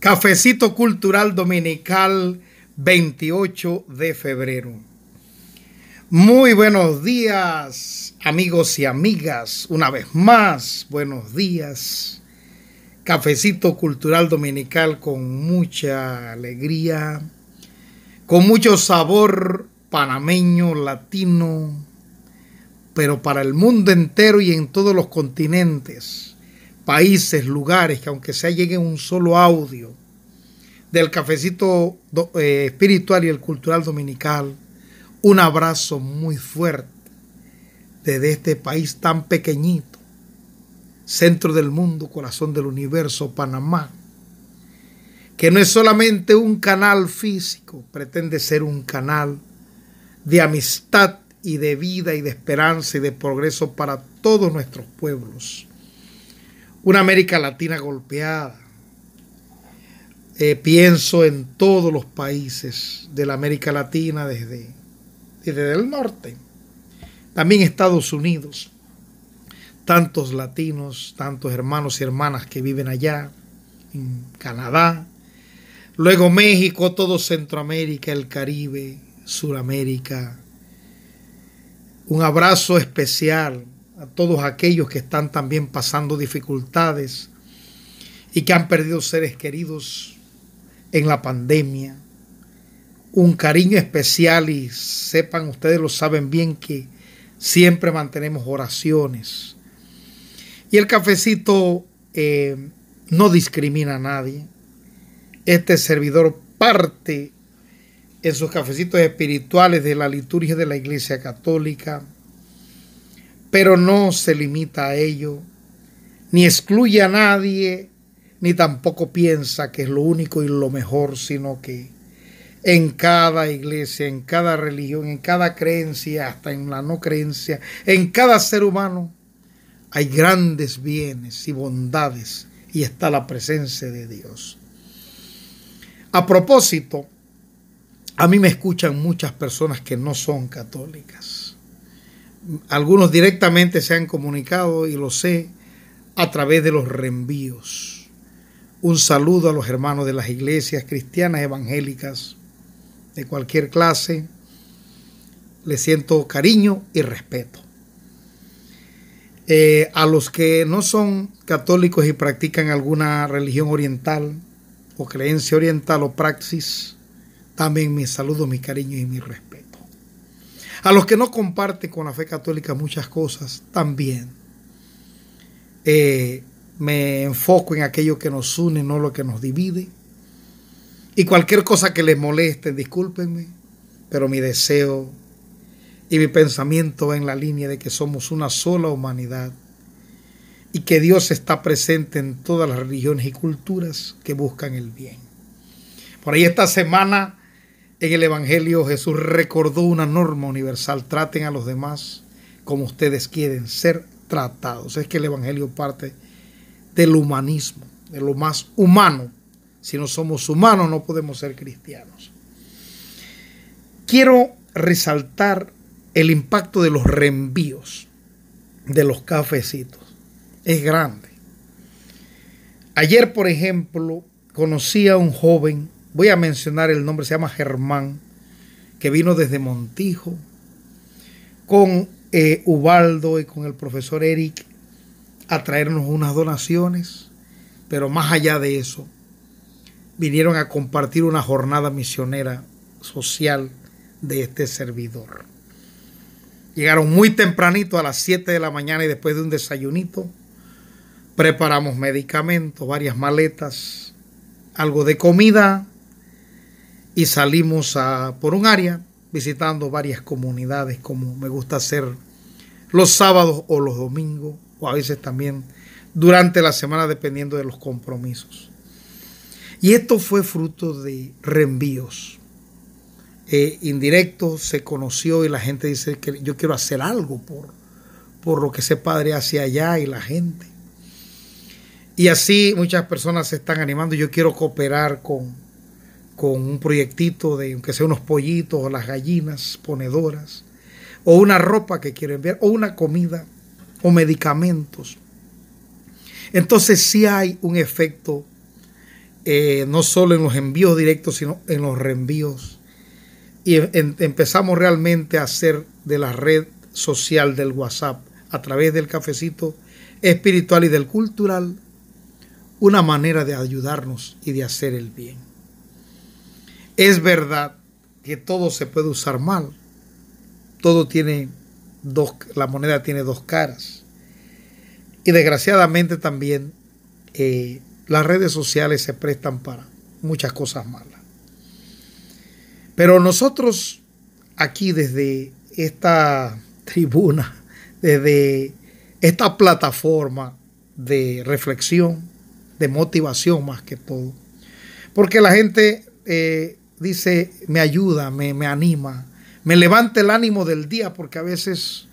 Cafecito Cultural Dominical 28 de febrero. Muy buenos días, amigos y amigas. Una vez más, buenos días. Cafecito Cultural Dominical con mucha alegría, con mucho sabor panameño, latino, pero para el mundo entero y en todos los continentes países, lugares, que aunque sea llegue un solo audio del cafecito eh, espiritual y el cultural dominical, un abrazo muy fuerte desde este país tan pequeñito, centro del mundo, corazón del universo, Panamá, que no es solamente un canal físico, pretende ser un canal de amistad y de vida y de esperanza y de progreso para todos nuestros pueblos una América Latina golpeada. Eh, pienso en todos los países de la América Latina desde, desde el norte, también Estados Unidos, tantos latinos, tantos hermanos y hermanas que viven allá, en Canadá, luego México, todo Centroamérica, el Caribe, Suramérica. Un abrazo especial a todos aquellos que están también pasando dificultades y que han perdido seres queridos en la pandemia. Un cariño especial y sepan, ustedes lo saben bien que siempre mantenemos oraciones. Y el cafecito eh, no discrimina a nadie. Este servidor parte en sus cafecitos espirituales de la liturgia de la Iglesia Católica pero no se limita a ello, ni excluye a nadie, ni tampoco piensa que es lo único y lo mejor, sino que en cada iglesia, en cada religión, en cada creencia, hasta en la no creencia, en cada ser humano, hay grandes bienes y bondades y está la presencia de Dios. A propósito, a mí me escuchan muchas personas que no son católicas algunos directamente se han comunicado, y lo sé, a través de los reenvíos. Un saludo a los hermanos de las iglesias cristianas evangélicas de cualquier clase. Les siento cariño y respeto. Eh, a los que no son católicos y practican alguna religión oriental o creencia oriental o praxis, también mis saludos, mi cariño y mi respeto. A los que no comparten con la fe católica muchas cosas, también. Eh, me enfoco en aquello que nos une, no lo que nos divide. Y cualquier cosa que les moleste, discúlpenme, pero mi deseo y mi pensamiento va en la línea de que somos una sola humanidad y que Dios está presente en todas las religiones y culturas que buscan el bien. Por ahí esta semana en el Evangelio Jesús recordó una norma universal, traten a los demás como ustedes quieren ser tratados. Es que el Evangelio parte del humanismo, de lo más humano. Si no somos humanos no podemos ser cristianos. Quiero resaltar el impacto de los reenvíos de los cafecitos. Es grande. Ayer, por ejemplo, conocí a un joven voy a mencionar el nombre, se llama Germán, que vino desde Montijo, con eh, Ubaldo y con el profesor Eric a traernos unas donaciones, pero más allá de eso, vinieron a compartir una jornada misionera social de este servidor. Llegaron muy tempranito a las 7 de la mañana y después de un desayunito, preparamos medicamentos, varias maletas, algo de comida y salimos por un área visitando varias comunidades como me gusta hacer los sábados o los domingos o a veces también durante la semana dependiendo de los compromisos. Y esto fue fruto de reenvíos. Eh, indirectos se conoció y la gente dice que yo quiero hacer algo por, por lo que ese padre hace allá y la gente. Y así muchas personas se están animando. Yo quiero cooperar con, con un proyectito de, aunque sea unos pollitos o las gallinas ponedoras, o una ropa que quieren enviar, o una comida, o medicamentos. Entonces sí hay un efecto, eh, no solo en los envíos directos, sino en los reenvíos. Y em, em, empezamos realmente a hacer de la red social del WhatsApp, a través del cafecito espiritual y del cultural, una manera de ayudarnos y de hacer el bien. Es verdad que todo se puede usar mal. Todo tiene dos, la moneda tiene dos caras. Y desgraciadamente también eh, las redes sociales se prestan para muchas cosas malas. Pero nosotros aquí desde esta tribuna, desde esta plataforma de reflexión, de motivación más que todo, porque la gente eh, dice, me ayuda, me, anima, me levanta el ánimo del día, porque a veces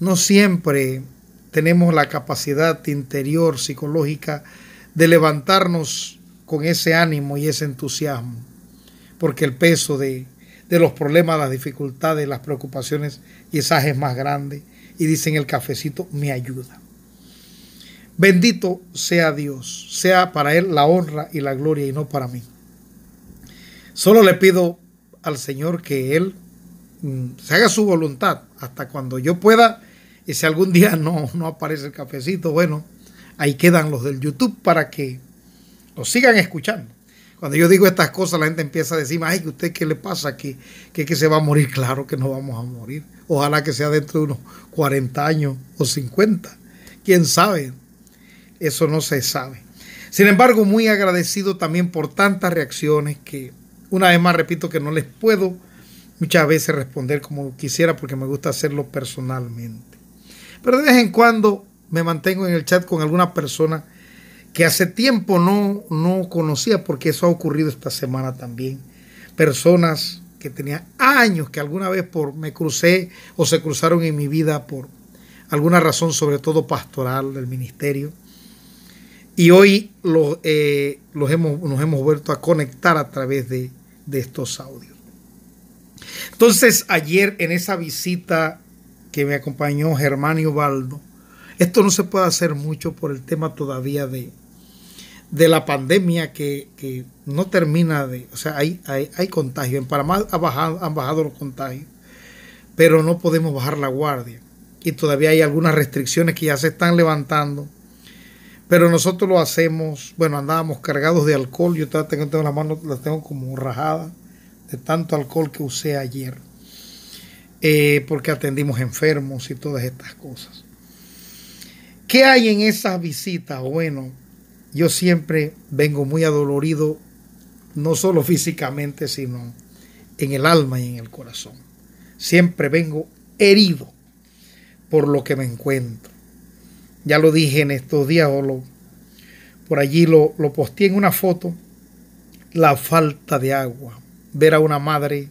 no siempre tenemos la capacidad interior, psicológica, de levantarnos con ese ánimo y ese entusiasmo, porque el peso de, de los problemas, las dificultades, las preocupaciones y es más grande. Y dicen el cafecito me ayuda. Bendito sea Dios, sea para Él la honra y la gloria y no para mí. Solo le pido al Señor que Él mm, se haga su voluntad hasta cuando yo pueda. Y si algún día no, aparece el cafecito, bueno, ahí quedan los del YouTube para que nos sigan escuchando. Cuando yo digo estas cosas, la gente empieza a decir, ay, ¿usted qué le pasa? ¿Que, que se va a morir? Claro que no vamos a morir. Ojalá que sea dentro de unos 40 años o 50. ¿Quién sabe? Eso no se sabe. Sin embargo, muy agradecido también por tantas reacciones que una vez más repito que no les puedo muchas veces responder como quisiera porque me gusta hacerlo personalmente. Pero de vez en cuando me mantengo en el chat con alguna persona que hace tiempo no, no conocía porque eso ha ocurrido esta semana también. Personas que tenía años que alguna vez por me crucé o se cruzaron en mi vida por alguna razón, sobre todo pastoral del ministerio. Y hoy eh, los, los nos hemos vuelto a conectar a través de, de estos audios. Entonces, ayer en esa visita que me acompañó Germán y esto no se puede hacer mucho por el tema todavía de, de la pandemia que, no termina de, o sea, hay, hay, contagio. En Panamá han bajado los contagios, pero no podemos bajar la guardia. Y todavía hay algunas restricciones que ya se están levantando pero nosotros lo hacemos, bueno, andábamos cargados de alcohol, yo tengo, tengo las manos, tengo como rajadas de tanto alcohol que usé ayer, eh, porque atendimos enfermos y todas estas cosas. ¿Qué hay en esa visita? Bueno, yo siempre vengo muy adolorido, no solo físicamente, sino en el alma y en el corazón. Siempre vengo herido por lo que me encuentro ya lo dije en estos días o lo, por allí lo, lo posteé en una foto, la falta de agua. Ver a una madre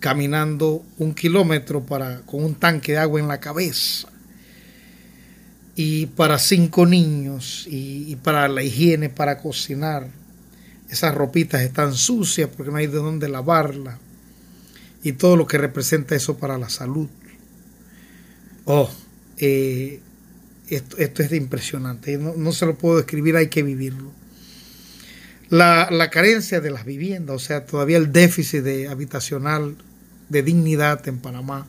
caminando un kilómetro para, con un tanque de agua en la cabeza. Y para cinco niños, y, y para la higiene, para cocinar. Esas ropitas están sucias porque no hay de dónde lavarlas. Y todo lo que representa eso para la salud. Oh, eh, esto, es impresionante, no, no, se lo puedo describir, hay que vivirlo. La, la carencia de las viviendas, o sea, todavía el déficit habitacional de dignidad en Panamá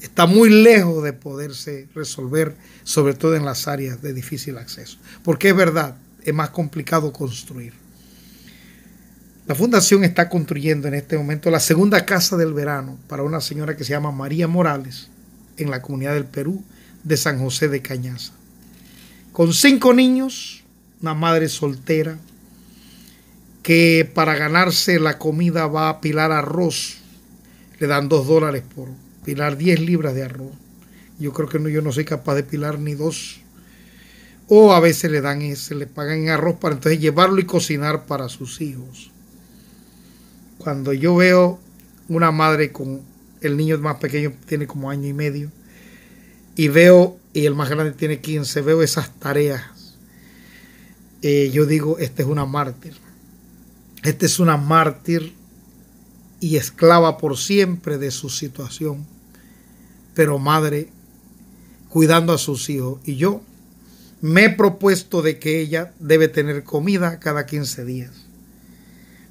está muy lejos de poderse resolver, sobre todo en las áreas de difícil acceso. Porque es verdad, es más complicado construir. La fundación está construyendo en este momento la segunda casa del verano para una señora que se llama María Morales en la comunidad del Perú de San José de Cañaza. Con cinco niños, una madre soltera, que para ganarse la comida va a pilar arroz. Le dan dos dólares por pilar diez libras de arroz. Yo creo que no, yo no soy capaz de pilar ni dos. O a veces le dan, ese. le pagan arroz para entonces llevarlo y cocinar para sus hijos. Cuando yo veo una madre con el niño más pequeño, tiene como año y medio, y veo, y el más grande tiene 15, veo esas tareas. Eh, yo digo, esta es una mártir. Esta es una mártir y esclava por siempre de su situación, pero madre cuidando a sus hijos. Y yo me he propuesto de que ella debe tener comida cada 15 días,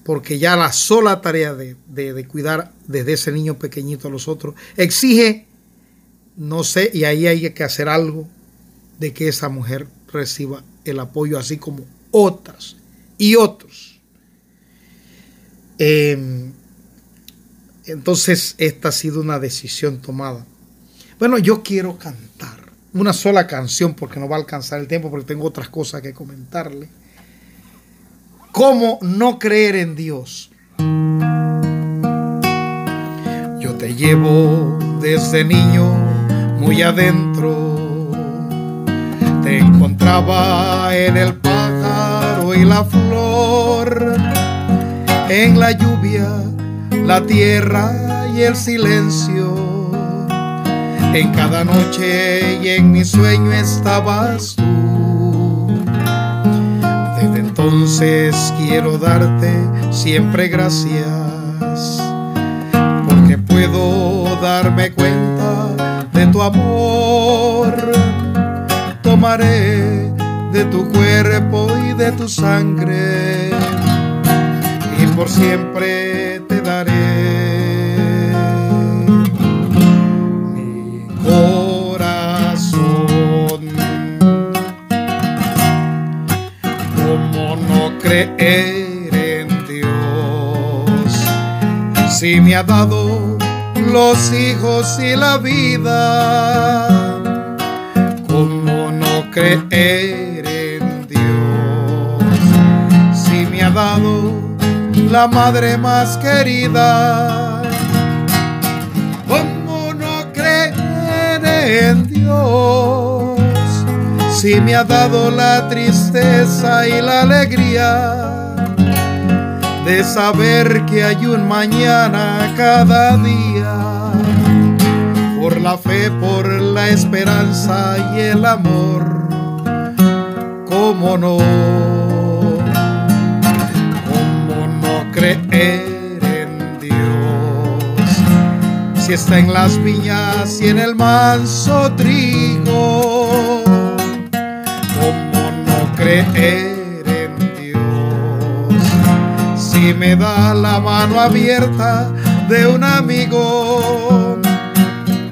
porque ya la sola tarea de, de, de cuidar desde ese niño pequeñito a los otros exige no sé, y ahí hay que hacer algo de que esa mujer reciba el apoyo, así como otras y otros. Em, entonces, esta ha sido una decisión tomada. Bueno, yo quiero cantar una sola canción porque no va a alcanzar el tiempo, porque tengo otras cosas que comentarle. ¿Cómo no creer en Dios? Yo te llevo desde niño muy adentro. Te encontraba en el pájaro y la flor, en la lluvia, la tierra y el silencio. En cada noche y en mi sueño estabas tú. Desde entonces quiero darte siempre gracias, porque puedo darme cuenta de tu amor. Tomaré de tu cuerpo y de tu sangre y por siempre te daré mi corazón. Como no creer en Dios si me ha dado los hijos y la vida. ¿Cómo no creer en Dios? Si me ha dado la madre más querida. ¿Cómo no creer en Dios? Si me ha dado la tristeza y la alegría de saber que hay un mañana cada día. Por la fe, por la esperanza y el amor, ¿cómo no? ¿Cómo no creer en Dios? Si está en las viñas y en el manso trigo, ¿cómo no creer? me da la mano abierta de un amigo.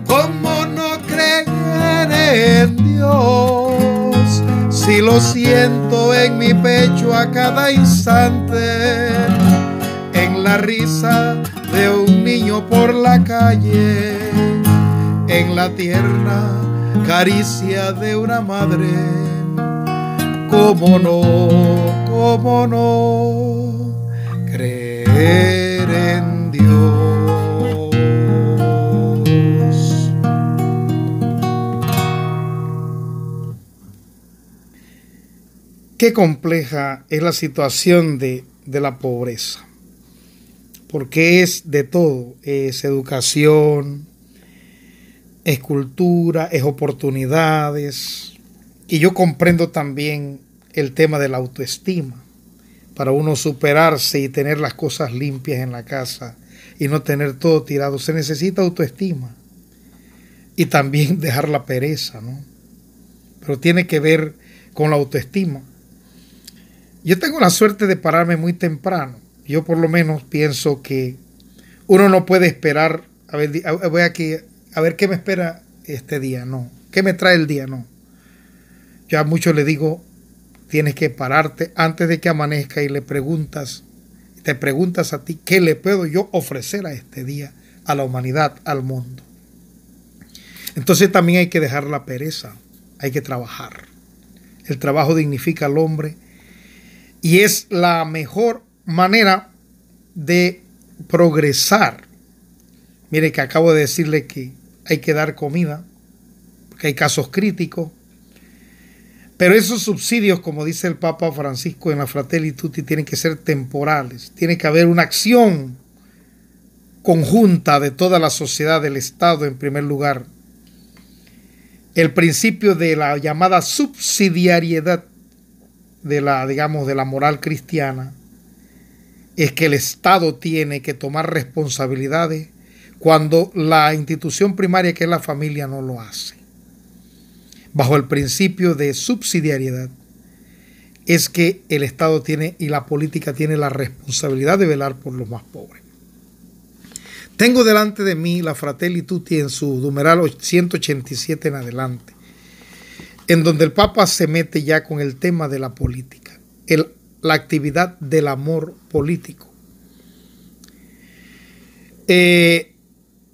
¿Cómo no creer en Dios? Si lo siento en mi pecho a cada instante, en la risa de un niño por la calle, en la tierna caricia de una madre. ¿Cómo no? ¿Cómo no? Dios. Qué compleja es la situación de, de la pobreza, porque es de todo, es educación, es cultura, es oportunidades. Y yo comprendo también el tema de la autoestima para uno superarse y tener las cosas limpias en la casa y no tener todo tirado. Se necesita autoestima y también dejar la pereza, ¿no? Pero tiene que ver con la autoestima. Yo tengo la suerte de pararme muy temprano. Yo por lo menos pienso que uno no puede esperar, a ver, voy aquí, a ver qué me espera este día, no. ¿Qué me trae el día, no? Yo a muchos le digo, tienes que pararte antes de que amanezca y le preguntas, te preguntas a ti, ¿qué le puedo yo ofrecer a este día, a la humanidad, al mundo? Entonces también hay que dejar la pereza, hay que trabajar. El trabajo dignifica al hombre y es la mejor manera de progresar. Mire que acabo de decirle que hay que dar comida, porque hay casos críticos, pero esos subsidios, como dice el Papa Francisco en la Fratelli Tutti, tienen que ser temporales. Tiene que haber una acción conjunta de toda la sociedad, del Estado en primer lugar. El principio de la llamada subsidiariedad de la, digamos, de la moral cristiana es que el Estado tiene que tomar responsabilidades cuando la institución primaria que es la familia no lo hace bajo el principio de subsidiariedad, es que el Estado tiene y la política tiene la responsabilidad de velar por los más pobres. Tengo delante de mí la Fratelli Tutti en su numeral 187 en adelante, en donde el Papa se mete ya con el tema de la política, la actividad del amor político. Eh,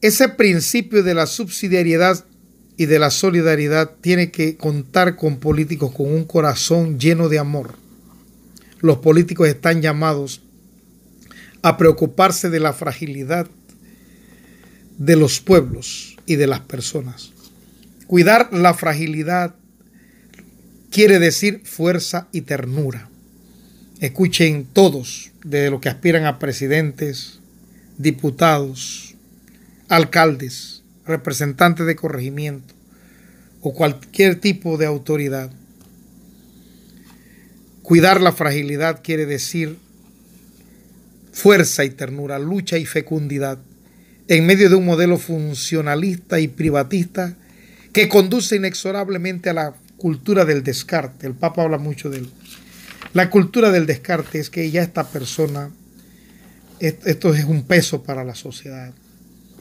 ese principio de la subsidiariedad y de la solidaridad tiene que contar con políticos con un corazón lleno de amor. Los políticos están llamados a preocuparse de la fragilidad de los pueblos y de las personas. Cuidar la fragilidad quiere decir fuerza y ternura. Escuchen todos de los que aspiran a presidentes, diputados, alcaldes, representante de corregimiento o cualquier tipo de autoridad. Cuidar la fragilidad quiere decir fuerza y ternura, lucha y fecundidad, en medio de un modelo funcionalista y privatista que conduce inexorablemente a la cultura del descarte. El Papa habla mucho de él. La cultura del descarte es que ya esta persona, esto es un peso para la sociedad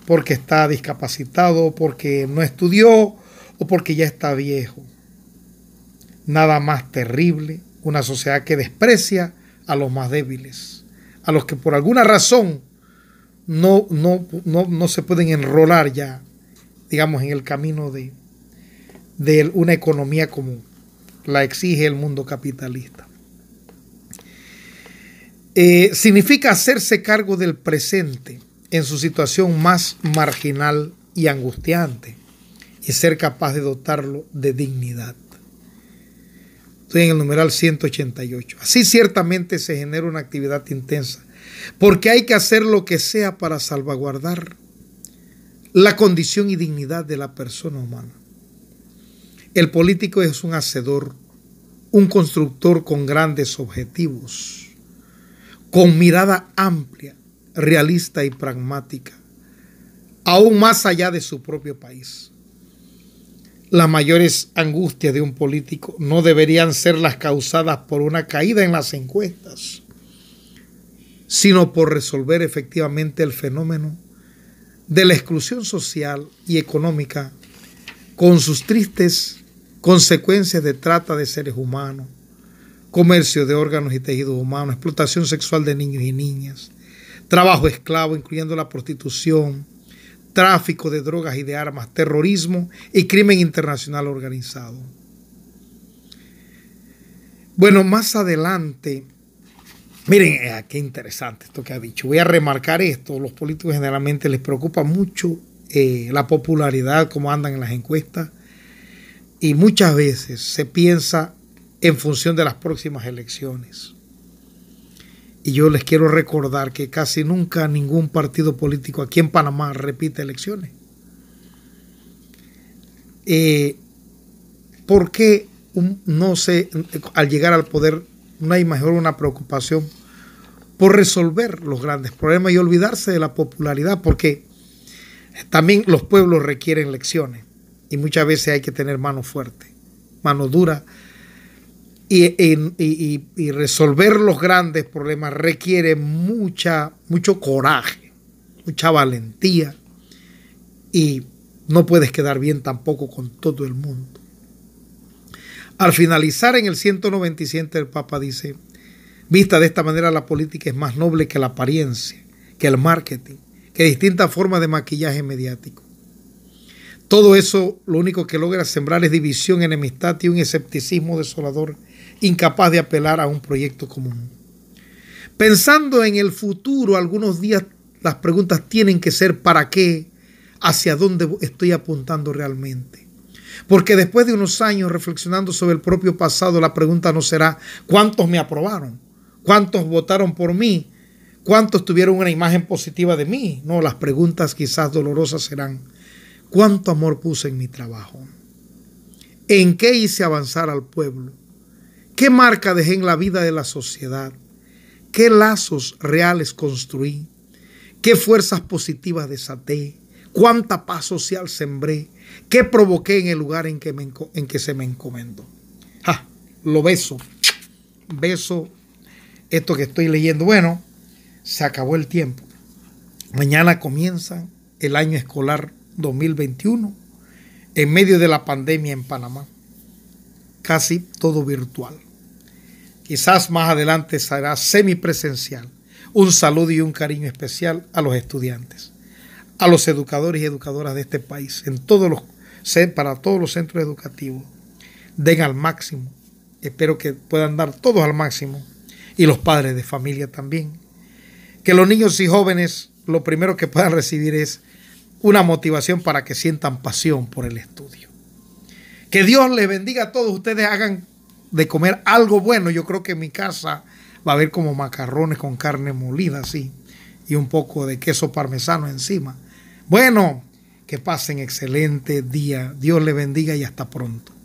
porque está discapacitado, porque no estudió o porque ya está viejo. Nada más terrible, una sociedad que desprecia a los más débiles, a los que por alguna razón no, no, se pueden enrolar ya, digamos, en el camino de, de una economía común. La exige el mundo capitalista. Eh, significa hacerse cargo del presente en su situación más marginal y angustiante y ser capaz de dotarlo de dignidad. Estoy en el numeral 188. Así ciertamente se genera una actividad intensa, porque hay que hacer lo que sea para salvaguardar la condición y dignidad de la persona humana. El político es un hacedor, un constructor con grandes objetivos, con mirada amplia, realista y pragmática, aún más allá de su propio país. Las mayores angustias de un político no deberían ser las causadas por una caída en las encuestas, sino por resolver efectivamente el fenómeno de la exclusión social y económica con sus tristes consecuencias de trata de seres humanos, comercio de órganos y tejidos humanos, explotación sexual de niños y niñas, trabajo esclavo, incluyendo la prostitución, tráfico de drogas y de armas, terrorismo y crimen internacional organizado. Bueno, más adelante, miren, eh, qué interesante esto que ha dicho. Voy a remarcar esto. Los políticos generalmente les preocupa mucho eh, la popularidad, cómo andan en las encuestas. Y muchas veces se piensa en función de las próximas elecciones. Y yo les quiero recordar que casi nunca ningún partido político aquí en Panamá repite elecciones. Eh, ¿Por qué no se, al llegar al poder, no hay mejor una preocupación por resolver los grandes problemas y olvidarse de la popularidad? Porque también los pueblos requieren elecciones y muchas veces hay que tener mano fuerte, mano dura y, resolver los grandes problemas requiere mucha, mucho coraje, mucha valentía y no puedes quedar bien tampoco con todo el mundo. Al finalizar en el 197 el Papa dice, vista de esta manera la política es más noble que la apariencia, que el marketing, que distintas formas de maquillaje mediático. Todo eso lo único que logra sembrar es división, enemistad y un escepticismo desolador incapaz de apelar a un proyecto común. Pensando en el futuro, algunos días las preguntas tienen que ser ¿para qué? ¿Hacia dónde estoy apuntando realmente? Porque después de unos años reflexionando sobre el propio pasado, la pregunta no será ¿cuántos me aprobaron? ¿Cuántos votaron por mí? ¿Cuántos tuvieron una imagen positiva de mí? No, las preguntas quizás dolorosas serán ¿cuánto amor puse en mi trabajo? ¿En qué hice avanzar al pueblo? ¿Qué marca dejé en la vida de la sociedad? ¿Qué lazos reales construí? ¿Qué fuerzas positivas desaté? ¿Cuánta paz social sembré? ¿Qué provoqué en el lugar en que, en que se me encomendó? Ah, lo beso. Beso esto que estoy leyendo. Bueno, se acabó el tiempo. Mañana comienza el año escolar 2021 en medio de la pandemia en Panamá. Casi todo virtual. Quizás más adelante será semipresencial. Un saludo y un cariño especial a los estudiantes, a los educadores y educadoras de este país, en todos los, para todos los centros educativos. Den al máximo. Espero que puedan dar todos al máximo y los padres de familia también. Que los niños y jóvenes lo primero que puedan recibir es una motivación para que sientan pasión por el estudio. Que Dios les bendiga a todos ustedes, hagan de comer algo bueno, yo creo que en mi casa va a haber como macarrones con carne molida, así, y un poco de queso parmesano encima. Bueno, que pasen excelente día. Dios le bendiga y hasta pronto.